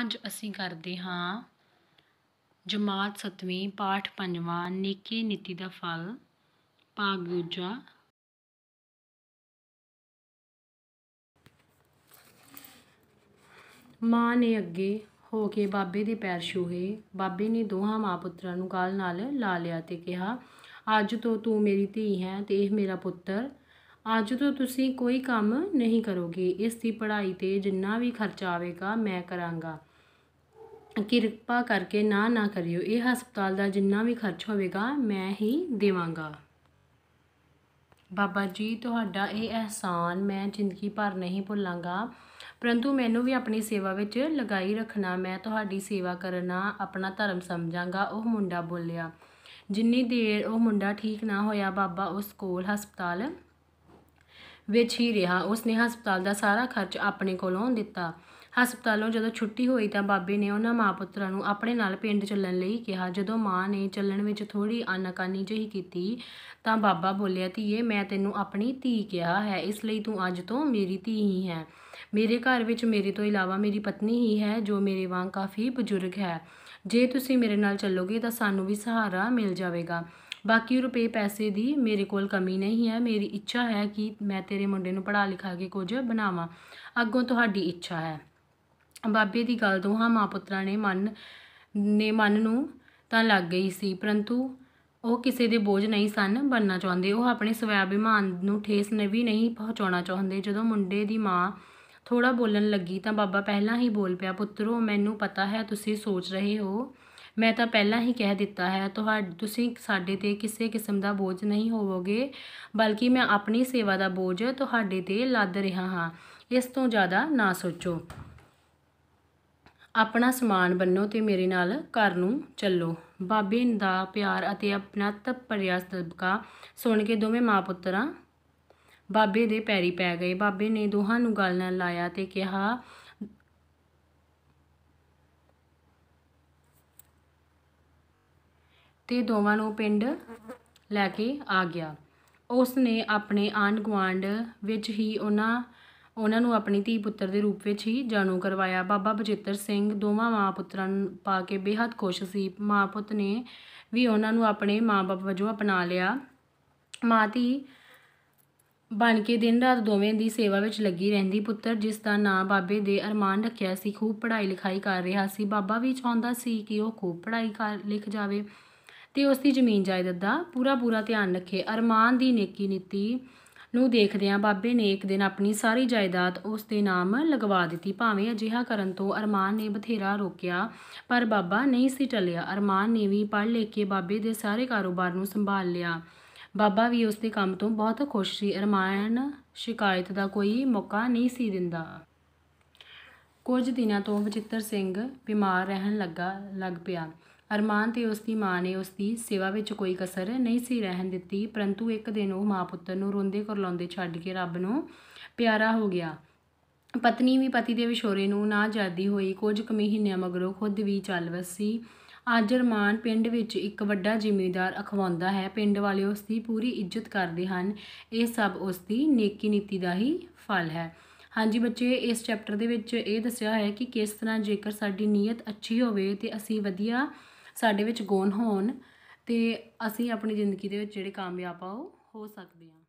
ਅੱਜ ਅਸੀਂ ਕਰਦੇ ਹਾਂ ਜਮਾਤ ਸਤਵੀਂ ਪਾਠ ਪੰਜਵਾਂ ਨੇਕੀ ਨੀਤੀ ਦਾ ਫਲ ਭਾਗ ਦੂਜਾ ਮਾਂ ਨੇ ਅੱਗੇ ਹੋ ਕੇ ਬਾਬੇ ਦੇ ਪੈਰ ਛੂਹੇ ਬਾਬੇ ਨੇ ਦੋਹਾਂ ਮਾਂ ਪੁੱਤਰਾਂ ਨੂੰ ਗਾਲ ਨਾਲ ਲਾ ਲਿਆ ਤੇ ਕਿਹਾ ਅੱਜ ਤੋਂ ਤੂੰ ਮੇਰੀ ਧੀ ਹੈ ਤੇ ਇਹ ਮੇਰਾ ਪੁੱਤਰ ਅੱਜ ਤੋਂ ਤੁਸੀਂ ਕੋਈ ਕੰਮ ਨਹੀਂ ਕਰੋਗੇ ਇਸ ਦੀ ਪੜ੍ਹਾਈ ਤੇ ਜਿੰਨਾ ਵੀ ਖਰਚਾ ਆਵੇਗਾ ਮੈਂ ਕਰਾਂਗਾ ਕਿਰਪਾ ਕਰਕੇ ਨਾ ਨਾ ਕਰਿਓ ਇਹ ਹਸਪਤਾਲ ਦਾ ਜਿੰਨਾ ਵੀ ਖਰਚ ਹੋਵੇਗਾ ਮੈਂ ਹੀ ਦੇਵਾਂਗਾ ਬਾਬਾ ਜੀ ਤੁਹਾਡਾ ਇਹ ਅਹਿਸਾਨ ਮੈਂ ਜ਼ਿੰਦਗੀ ਭਰ ਨਹੀਂ ਭੁੱਲਾਂਗਾ ਪਰੰਤੂ ਮੈਨੂੰ ਵੀ ਆਪਣੀ ਸੇਵਾ ਵਿੱਚ ਲਗਾਈ ਰੱਖਣਾ ਮੈਂ ਤੁਹਾਡੀ ਸੇਵਾ ਕਰਨਾ ਆਪਣਾ ਧਰਮ ਸਮਝਾਂਗਾ ਉਹ ਮੁੰਡਾ ਬੋਲਿਆ ਜਿੰਨੀ ਦੇਰ ਉਹ ਮੁੰਡਾ ਠੀਕ ਨਾ ਹੋਇਆ ਬਾਬਾ ਉਸ ਕੋਲ ਹਸਪਤਾਲ ਵਿੱਚ ਹੀ ਰਿਹਾ ਉਸ ਨੇ ਹਸਪਤਾਲ ਦਾ ਸਾਰਾ ਖਰਚ ਆਪਣੇ ਕੋਲੋਂ ਦਿੱਤਾ ਹਸਪਤਾਲੋਂ ਜਦੋਂ ਛੁੱਟੀ ਹੋਈ ਤਾਂ ਬਾਬੇ ਨੇ ਉਹਨਾਂ ਮਾਪੁੱਤਰਾਂ ਨੂੰ ਆਪਣੇ ਨਾਲ ਪਿੰਡ ਚੱਲਣ ਲਈ ਕਿਹਾ ਜਦੋਂ ਮਾਂ ਨੇ ਚੱਲਣ ਵਿੱਚ ਥੋੜੀ ਅਨਕਾਨੀ ਜਿਹੀ ਕੀਤੀ ਤਾਂ ਬਾਬਾ ਬੋਲਿਆ ਧੀਏ ਮੈਂ ਤੈਨੂੰ ਆਪਣੀ ਧੀ ਕਿਹਾ ਹੈ ਇਸ ਲਈ ਤੂੰ ਅੱਜ ਤੋਂ ਮੇਰੀ ਧੀ ਹੀ ਹੈ ਮੇਰੇ ਘਰ ਵਿੱਚ ਮੇਰੇ ਤੋਂ ਇਲਾਵਾ ਮੇਰੀ ਪਤਨੀ ਹੀ ਹੈ ਜੋ ਮੇਰੇ ਵਾਂਗ ਕਾਫੀ ਬਜ਼ੁਰਗ ਹੈ ਜੇ ਤੁਸੀਂ ਮੇਰੇ ਨਾਲ ਚੱਲੋਗੇ ਤਾਂ ਸਾਨੂੰ ਵੀ ਸਹਾਰਾ ਮਿਲ ਜਾਵੇਗਾ ਬਾਕੀ ਰੁਪਏ ਪੈਸੇ ਦੀ ਮੇਰੇ ਕੋਲ ਕਮੀ ਨਹੀਂ ਹੈ ਮੇਰੀ ਇੱਛਾ ਹੈ ਕਿ ਮੈਂ ਤੇਰੇ ਮੁੰਡੇ ਨੂੰ ਪੜ੍ਹਾ ਲਿਖਾ ਕੇ ਕੁਝ ਬਣਾਵਾਂ ਅੱਗੋਂ ਤੁਹਾਡੀ ਇੱਛਾ ਹੈ ਬਾਬੇ ਦੀ ਗੱਲ ਦੋਹਾਂ ਮਾਂ ਪੁੱਤਰਾਂ ਨੇ ਮਨ ਨੇ ਮਨ ਨੂੰ ਤਾਂ ਲੱਗ ਗਈ ਸੀ ਪਰੰਤੂ ਉਹ ਕਿਸੇ ਦੇ ਬੋਝ ਨਹੀਂ ਸਨ ਬਣਨਾ ਚਾਹੁੰਦੇ ਉਹ ਆਪਣੇ ਸਵੈ ਅਭਿਮਾਨ ਨੂੰ ਠੇਸ ਨਵੀਂ ਨਹੀਂ ਪਹੁੰਚਾਉਣਾ ਚਾਹੁੰਦੇ ਜਦੋਂ ਮੁੰਡੇ ਦੀ ਮਾਂ ਥੋੜਾ ਬੋਲਣ ਲੱਗੀ ਤਾਂ ਬਾਬਾ ਪਹਿਲਾਂ ਹੀ ਬੋਲ ਪਿਆ ਪੁੱਤਰੋ ਮੈਨੂੰ ਪਤਾ ਹੈ ਤੁਸੀਂ ਸੋਚ ਰਹੇ ਹੋ ਮੈਂ ਤਾਂ ਪਹਿਲਾਂ ਹੀ ਕਹਿ ਦਿੱਤਾ ਹੈ ਤੁਹਾਡੇ ਤੁਸੀਂ ਸਾਡੇ ਤੇ ਕਿਸੇ ਕਿਸਮ ਦਾ ਬੋਝ ਨਹੀਂ ਹੋਵੋਗੇ ਬਲਕਿ ਮੈਂ ਆਪਣੀ ਸੇਵਾ ਦਾ ਬੋਝ ਤੁਹਾਡੇ ਤੇ ਲੱਦ ਰਿਹਾ ਹਾਂ ਇਸ ਤੋਂ ਜ਼ਿਆਦਾ ਨਾ ਸੋਚੋ ਆਪਣਾ ਸਮਾਨ ਬੰਨੋ ਤੇ ਮੇਰੇ ਨਾਲ ਘਰ ਨੂੰ ਚੱਲੋ ਬਾਬੇ ਦਾ ਪਿਆਰ ਅਤੇ ਆਪਣਾ ਪ੍ਰਿਆਸ ਸਦਕਾ ਸੁਣ ਕੇ ਦੋਵੇਂ ਮਾਂ ਪੁੱਤਰਾਂ ਬਾਬੇ ਦੇ ਪੈਰੀ ਪੈ ਗਏ ਬਾਬੇ ਨੇ ਦੋਹਾਂ ਨੂੰ ਗੱਲ ਨਾਲ ਲਾਇਆ ਤੇ ਕਿਹਾ ਤੇ ਦੋਵਾਂ ਨੂੰ ਪਿੰਡ ਲੈ ਕੇ ਆ ਗਿਆ ਉਸ ਨੇ ਆਪਣੇ ਆਂਢ ਗਵਾਂਡ ਵਿੱਚ ਹੀ ਉਹਨਾਂ ਉਹਨਾਂ ਨੂੰ ਆਪਣੀ ਧੀ ਪੁੱਤਰ ਦੇ ਰੂਪ ਵਿੱਚ ਹੀ ਜਾਣੂ ਕਰਵਾਇਆ ਬਾਬਾ ਬਜੇਤਰ ਸਿੰਘ ਦੋਵਾਂ ਮਾਂ ਪੁੱਤਰਾਂ ਨੂੰ ਪਾ ਕੇ ਬੇहद ਖੁਸ਼ ਸੀ ਮਾਂ ਪੁੱਤ ਨੇ ਵੀ ਉਹਨਾਂ ਨੂੰ ਆਪਣੇ ਮਾਂ-ਬਾਪ ਵਜੋਂ ਅਪਣਾ ਲਿਆ ਮਾਂ ਦੀ ਬਣ ਕੇ ਦਿਨ ਰਾਤ ਦੋਵੇਂ ਦੀ ਸੇਵਾ ਵਿੱਚ ਲੱਗੀ ਰਹਿੰਦੀ ਪੁੱਤਰ ਜਿਸ ਦਾ ਨਾਂ ਬਾਬੇ ਦੇ ਅਰਮਾਨ ਰੱਖਿਆ ਸੀ ਖੂਬ ਪੜ੍ਹਾਈ ਲਿਖਾਈ ਕਰ ਰਿਹਾ ਸੀ ਬਾਬਾ ਵੀ ਚਾਹੁੰਦਾ ਸੀ ਕਿ ਉਹ ਖੂਬ ਪੜ੍ਹਾਈ ਕਰ ਲਿਖ ਜਾਵੇ ਤੇ ਉਸ ਦੀ ਜ਼ਮੀਨ ਜਾਇਦਾਦ ਦਾ ਪੂਰਾ ਪੂਰਾ ਧਿਆਨ ਰੱਖੇ ਅਰਮਾਨ ਦੀ ਨੇਕੀ ਨੀਤੀ ਨੂੰ ਦੇਖਦਿਆਂ ਬਾਬੇ ਨੇ ਇੱਕ ਦਿਨ ਆਪਣੀ ਸਾਰੀ ਜਾਇਦਾਦ ਉਸ ਦੇ ਨਾਮ ਲਗਵਾ ਦਿੱਤੀ ਭਾਵੇਂ ਅਜਿਹਾ ਕਰਨ ਤੋਂ ਅਰਮਾਨ ਨੇ ਬਥੇਰਾ ਰੋਕਿਆ ਪਰ ਬਾਬਾ ਨਹੀਂ ਸੀ ਟਲਿਆ ਅਰਮਾਨ ਨੇ ਵੀ ਪੜ ਲੈ ਕੇ ਬਾਬੇ ਦੇ ਸਾਰੇ ਕਾਰੋਬਾਰ ਨੂੰ ਸੰਭਾਲ ਲਿਆ ਬਾਬਾ ਵੀ ਉਸ ਦੇ ਕੰਮ ਤੋਂ ਬਹੁਤ ਖੁਸ਼ ਸੀ ਅਰਮਾਨ ਸ਼ਿਕਾਇਤ ਦਾ ਕੋਈ ਮੌਕਾ ਨਹੀਂ ਸੀ ਦਿੰਦਾ ਕੁਝ ਦਿਨਾਂ ਤੋਂ ਬਚਿੱਤਰ ਸਿੰਘ ਬਿਮਾਰ ਰਹਿਣ ਲੱਗਾ ਲੱਗ ਪਿਆ ਅਰਮਾਨ ਤੇ ਉਸ ਦੀ ਮਾਂ ਨੇ ਉਸ ਦੀ ਸੇਵਾ ਵਿੱਚ ਕੋਈ ਕਸਰ ਨਹੀਂ ਸੀ ਰਹਿਣ ਦਿੱਤੀ ਪਰੰਤੂ ਇੱਕ ਦਿਨ ਉਹ ਮਾਂ ਪੁੱਤਰ ਨੂੰ ਰੋਂਦੇ ਲਾਉਂਦੇ ਛੱਡ ਕੇ ਰੱਬ ਨੂੰ ਪਿਆਰਾ ਹੋ ਗਿਆ ਪਤਨੀ ਵੀ ਪਤੀ ਦੇ ਵਿਛੋੜੇ ਨੂੰ ਨਾ ਜਾਦੀ ਹੋਈ ਕੁਝ ਕੁ ਮਹੀਨਿਆਂ ਮਗਰੋਂ ਖੁਦ ਵੀ ਚੱਲ ਵਸੀ ਅੱਜ ਰਮਾਨ ਪਿੰਡ ਵਿੱਚ ਇੱਕ ਵੱਡਾ ਜ਼ਿਮੀਂਦਾਰ ਅਖਵਾਉਂਦਾ ਹੈ ਪਿੰਡ ਵਾਲੇ ਉਸ ਦੀ ਪੂਰੀ ਇੱਜ਼ਤ ਕਰਦੇ ਹਨ ਇਹ ਸਭ ਉਸ ਦੀ ਨੇਕੀ ਨੀਤੀ ਦਾ ਹੀ ਫਲ ਹੈ ਹਾਂਜੀ ਬੱਚੇ ਇਸ ਚੈਪਟਰ ਦੇ ਵਿੱਚ ਇਹ ਦੱਸਿਆ ਹੈ ਕਿ ਕਿਸ ਤਰ੍ਹਾਂ ਜੇਕਰ ਸਾਡੀ ਨੀਅਤ ਅੱਛੀ ਹੋਵੇ ਤੇ ਅਸੀਂ ਵਧੀਆ ਸਾਡੇ ਵਿੱਚ ਗੁਣ ਹੋਣ ਤੇ ਅਸੀਂ ਆਪਣੀ ਜ਼ਿੰਦਗੀ ਦੇ ਵਿੱਚ ਜਿਹੜੇ ਕਾਮਯਾਬ ਆ ਉਹ ਹੋ ਸਕਦੇ ਹਾਂ